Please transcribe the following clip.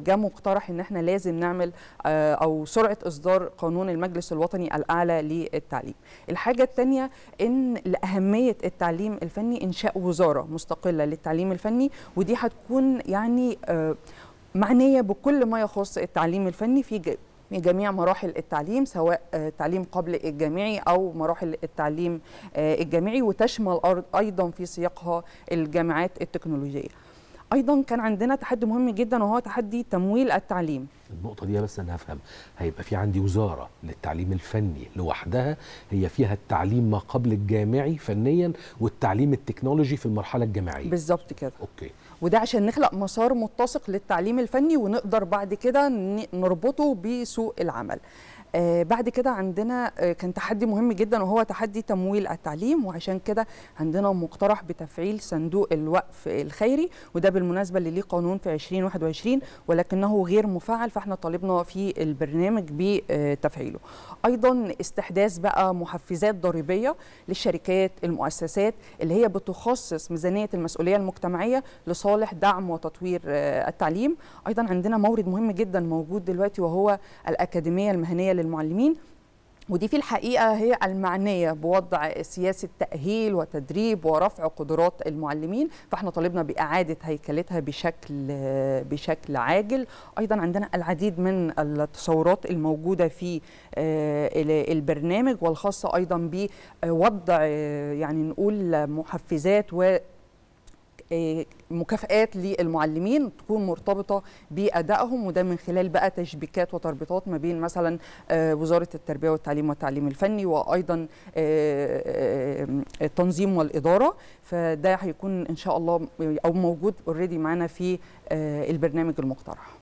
جاء مقترح ان احنا لازم نعمل آه، او سرعه اصدار قانون المجلس الوطني الاعلى للتعليم. الحاجه الثانيه ان لاهميه التعليم الفني انشاء وزاره مستقله للتعليم الفني ودي هتكون يعني آه، معنيه بكل ما يخص التعليم الفني في جميع مراحل التعليم سواء آه، تعليم قبل الجامعي او مراحل التعليم الجامعي وتشمل ايضا في سياقها الجامعات التكنولوجيه. ايضا كان عندنا تحدي مهم جدا وهو تحدي تمويل التعليم النقطة دي بس أنا هفهم هيبقى في عندي وزارة للتعليم الفني لوحدها هي فيها التعليم ما قبل الجامعي فنيا والتعليم التكنولوجي في المرحلة الجامعية بالظبط كده أوكي وده عشان نخلق مسار متسق للتعليم الفني ونقدر بعد كده نربطه بسوق العمل آه، بعد كده عندنا آه، كان تحدي مهم جدا وهو تحدي تمويل التعليم وعشان كده عندنا مقترح بتفعيل صندوق الوقف الخيري وده بالمناسبه اللي ليه قانون في 2021 ولكنه غير مفعل فاحنا طالبنا في البرنامج بتفعيله ايضا استحداث بقى محفزات ضريبيه للشركات المؤسسات اللي هي بتخصص ميزانيه المسؤوليه المجتمعيه لصالح دعم وتطوير آه، التعليم ايضا عندنا مورد مهم جدا موجود دلوقتي وهو الاكاديميه المهنيه للمعلمين ودي في الحقيقة هي المعنية بوضع سياسة تأهيل وتدريب ورفع قدرات المعلمين فاحنا طالبنا بإعادة هيكلتها بشكل بشكل عاجل أيضا عندنا العديد من التصورات الموجودة في آه، البرنامج والخاصة أيضا بوضع آه، يعني نقول محفزات و إيه، مكافئات للمعلمين تكون مرتبطه بادائهم وده من خلال بقى تشبيكات وتربطات ما بين مثلا آه، وزاره التربيه والتعليم والتعليم الفني وايضا آه، آه، التنظيم والاداره فده هيكون ان شاء الله او موجود اوريدي معانا في البرنامج المقترح